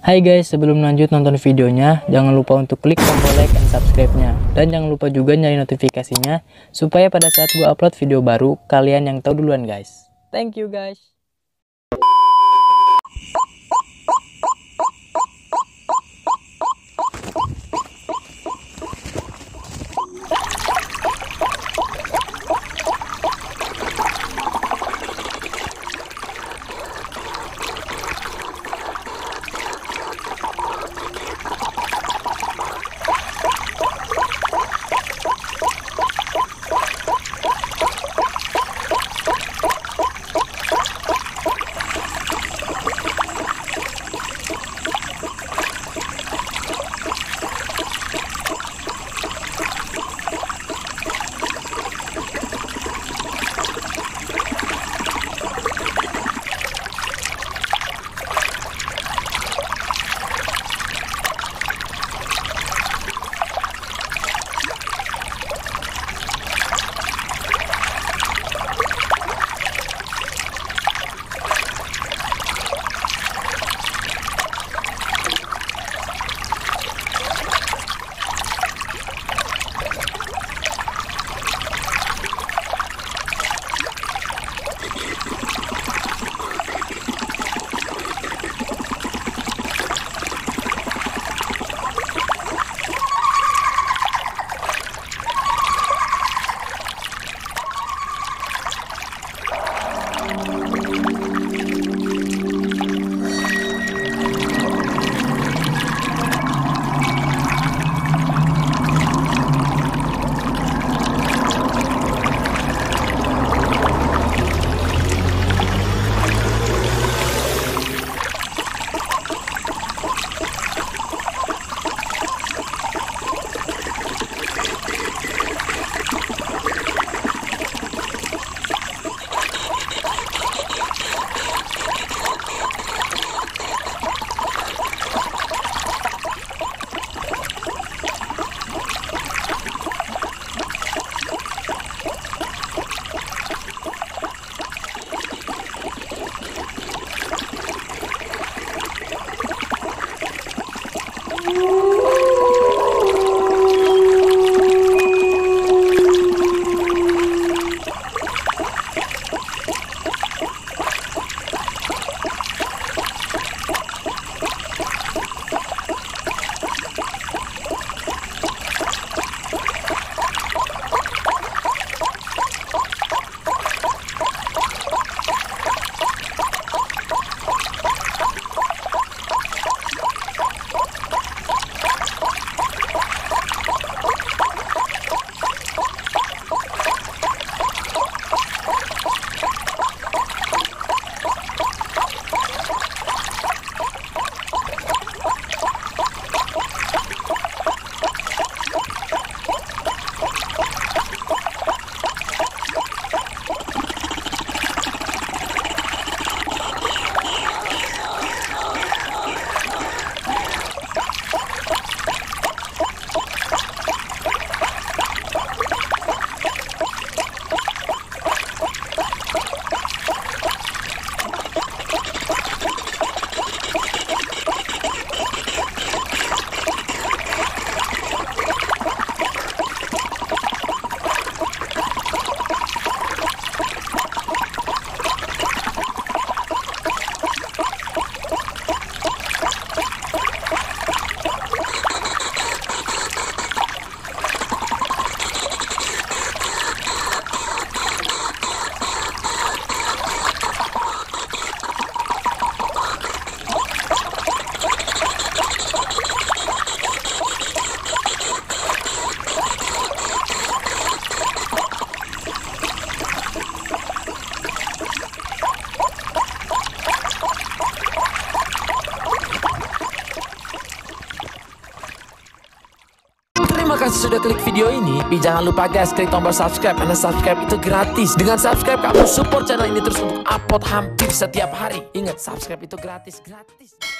Hai guys, sebelum lanjut nonton videonya, jangan lupa untuk klik tombol like dan subscribe-nya. Dan jangan lupa juga nyari notifikasinya, supaya pada saat gua upload video baru, kalian yang tahu duluan guys. Thank you guys. sudah klik video ini, tapi jangan lupa guys klik tombol subscribe karena subscribe itu gratis. Dengan subscribe kamu support channel ini terus untuk upload hampir setiap hari. Ingat subscribe itu gratis, gratis.